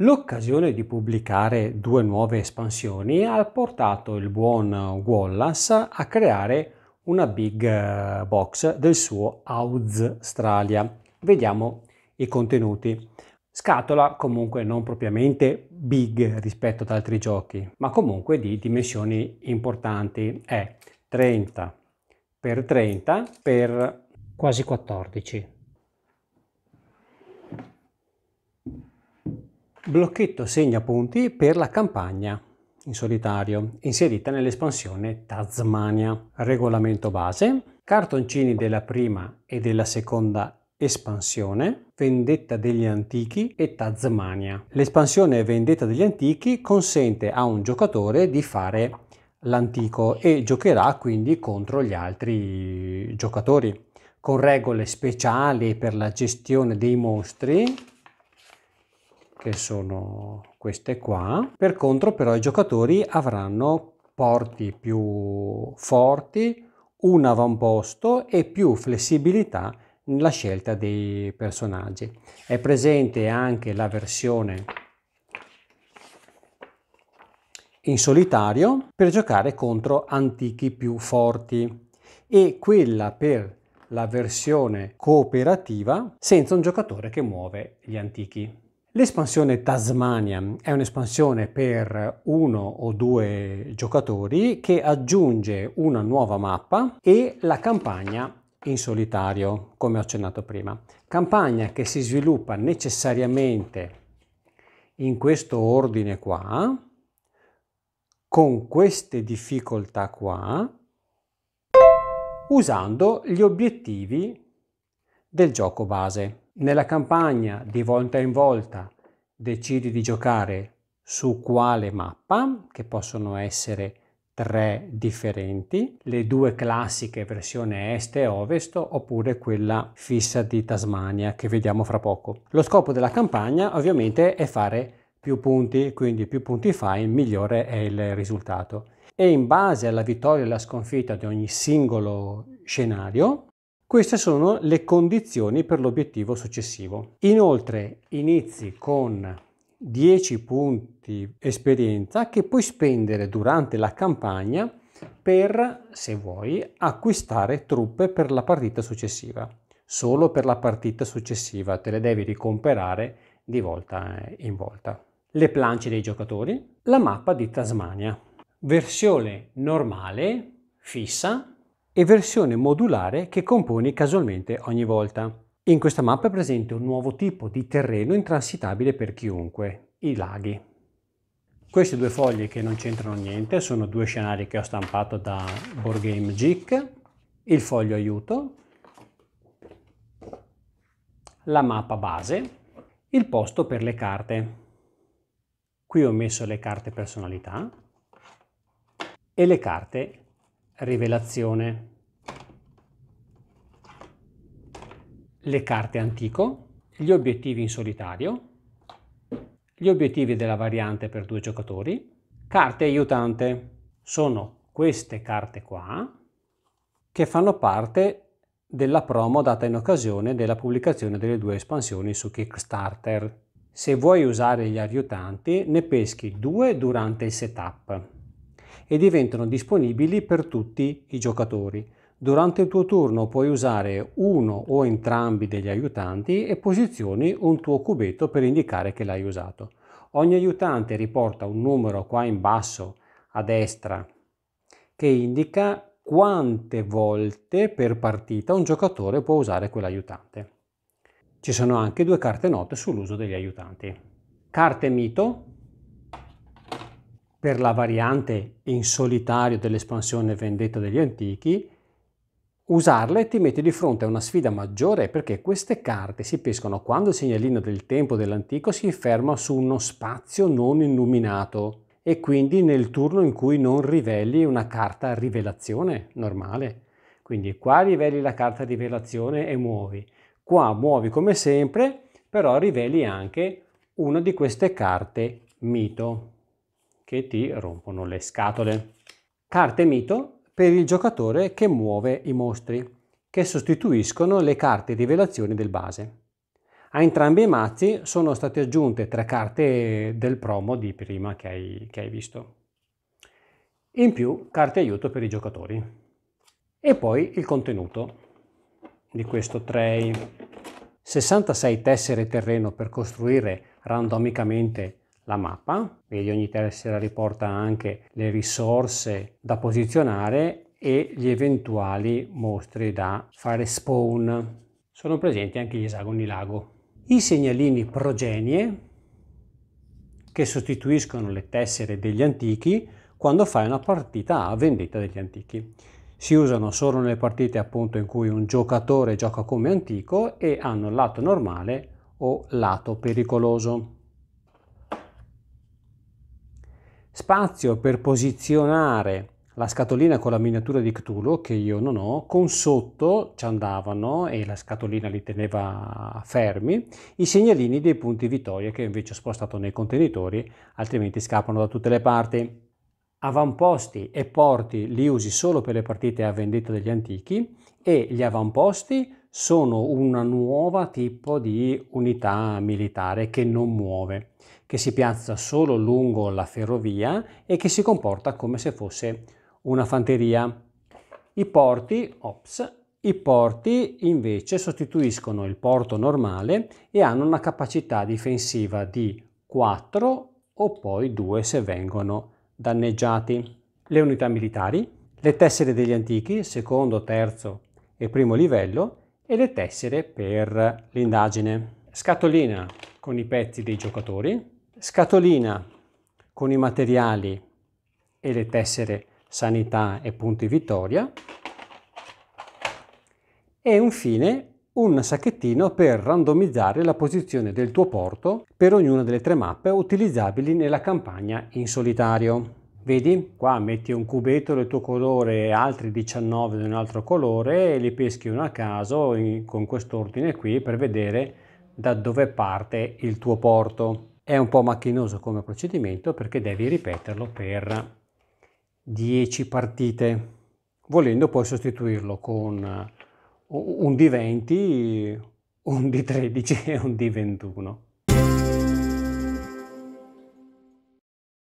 L'occasione di pubblicare due nuove espansioni ha portato il buon Wallace a creare una big eh, box del suo Australia. Vediamo i contenuti. Scatola comunque non propriamente big rispetto ad altri giochi, ma comunque di dimensioni importanti. È 30 x 30 x quasi 14 Blocchetto segna punti per la campagna in solitario inserita nell'espansione Tasmania. Regolamento base, cartoncini della prima e della seconda espansione, Vendetta degli Antichi e Tasmania. L'espansione Vendetta degli Antichi consente a un giocatore di fare l'antico e giocherà quindi contro gli altri giocatori con regole speciali per la gestione dei mostri che sono queste qua. Per contro però i giocatori avranno porti più forti, un avamposto e più flessibilità nella scelta dei personaggi. È presente anche la versione in solitario per giocare contro antichi più forti e quella per la versione cooperativa senza un giocatore che muove gli antichi. L'espansione Tasmania è un'espansione per uno o due giocatori che aggiunge una nuova mappa e la campagna in solitario, come ho accennato prima. Campagna che si sviluppa necessariamente in questo ordine qua, con queste difficoltà qua, usando gli obiettivi del gioco base. Nella campagna di volta in volta decidi di giocare su quale mappa, che possono essere tre differenti, le due classiche versione est e ovest oppure quella fissa di Tasmania che vediamo fra poco. Lo scopo della campagna ovviamente è fare più punti, quindi più punti fai, migliore è il risultato. E in base alla vittoria e alla sconfitta di ogni singolo scenario queste sono le condizioni per l'obiettivo successivo. Inoltre inizi con 10 punti esperienza che puoi spendere durante la campagna per, se vuoi, acquistare truppe per la partita successiva. Solo per la partita successiva te le devi ricomperare di volta in volta. Le planche dei giocatori, la mappa di Tasmania. Versione normale, fissa, e versione modulare che componi casualmente ogni volta. In questa mappa è presente un nuovo tipo di terreno intransitabile per chiunque, i laghi. Queste due foglie che non c'entrano niente sono due scenari che ho stampato da Boardgame Geek, il foglio aiuto, la mappa base, il posto per le carte. Qui ho messo le carte personalità e le carte rivelazione le carte antico, gli obiettivi in solitario, gli obiettivi della variante per due giocatori, carte aiutante. Sono queste carte qua che fanno parte della promo data in occasione della pubblicazione delle due espansioni su Kickstarter. Se vuoi usare gli aiutanti, ne peschi due durante il setup e diventano disponibili per tutti i giocatori. Durante il tuo turno puoi usare uno o entrambi degli aiutanti e posizioni un tuo cubetto per indicare che l'hai usato. Ogni aiutante riporta un numero qua in basso a destra che indica quante volte per partita un giocatore può usare quell'aiutante. Ci sono anche due carte note sull'uso degli aiutanti. Carte mito, per la variante in solitario dell'espansione vendetta degli antichi, usarle ti mette di fronte a una sfida maggiore perché queste carte si pescano quando il segnalino del tempo dell'antico si ferma su uno spazio non illuminato e quindi nel turno in cui non riveli una carta rivelazione normale. Quindi qua riveli la carta rivelazione e muovi. Qua muovi come sempre, però riveli anche una di queste carte mito che ti rompono le scatole. Carte mito per il giocatore che muove i mostri, che sostituiscono le carte di velazione del base. A entrambi i mazzi sono state aggiunte tre carte del promo di prima che hai, che hai visto. In più carte aiuto per i giocatori. E poi il contenuto di questo tray. 66 tessere terreno per costruire randomicamente la mappa, vedi ogni tessera riporta anche le risorse da posizionare e gli eventuali mostri da fare spawn. Sono presenti anche gli esagoni lago. I segnalini progenie che sostituiscono le tessere degli antichi quando fai una partita a vendetta degli antichi. Si usano solo nelle partite appunto in cui un giocatore gioca come antico e hanno lato normale o lato pericoloso. spazio per posizionare la scatolina con la miniatura di Cthulhu, che io non ho, con sotto ci andavano, e la scatolina li teneva fermi, i segnalini dei punti vittoria che invece ho spostato nei contenitori, altrimenti scappano da tutte le parti. Avamposti e porti li usi solo per le partite a vendetta degli antichi e gli avamposti sono una nuova tipo di unità militare che non muove che si piazza solo lungo la ferrovia e che si comporta come se fosse una fanteria. I porti, ops, i porti invece sostituiscono il porto normale e hanno una capacità difensiva di 4 o poi 2 se vengono danneggiati. Le unità militari, le tessere degli antichi, secondo, terzo e primo livello, e le tessere per l'indagine. Scatolina con i pezzi dei giocatori, scatolina con i materiali e le tessere sanità e punti vittoria e infine un sacchettino per randomizzare la posizione del tuo porto per ognuna delle tre mappe utilizzabili nella campagna in solitario. Vedi, qua metti un cubetto del tuo colore e altri 19 di un altro colore e li peschi uno a caso in, con quest'ordine qui per vedere da dove parte il tuo porto. È un po' macchinoso come procedimento perché devi ripeterlo per 10 partite. Volendo poi sostituirlo con eh, un D20, un D13 e un D21.